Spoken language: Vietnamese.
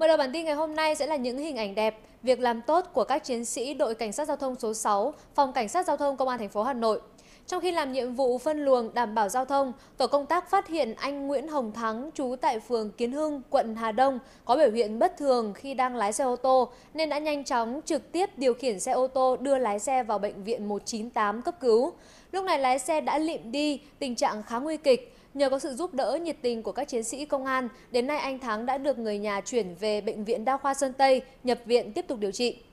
Mở đầu bản tin ngày hôm nay sẽ là những hình ảnh đẹp, việc làm tốt của các chiến sĩ đội cảnh sát giao thông số 6, phòng cảnh sát giao thông công an thành phố Hà Nội. Trong khi làm nhiệm vụ phân luồng đảm bảo giao thông, tổ công tác phát hiện anh Nguyễn Hồng Thắng trú tại phường Kiến Hưng, quận Hà Đông có biểu hiện bất thường khi đang lái xe ô tô nên đã nhanh chóng trực tiếp điều khiển xe ô tô đưa lái xe vào bệnh viện 198 cấp cứu. Lúc này lái xe đã lịm đi, tình trạng khá nguy kịch. Nhờ có sự giúp đỡ nhiệt tình của các chiến sĩ công an, đến nay anh Thắng đã được người nhà chuyển về Bệnh viện Đa khoa Sơn Tây, nhập viện tiếp tục điều trị.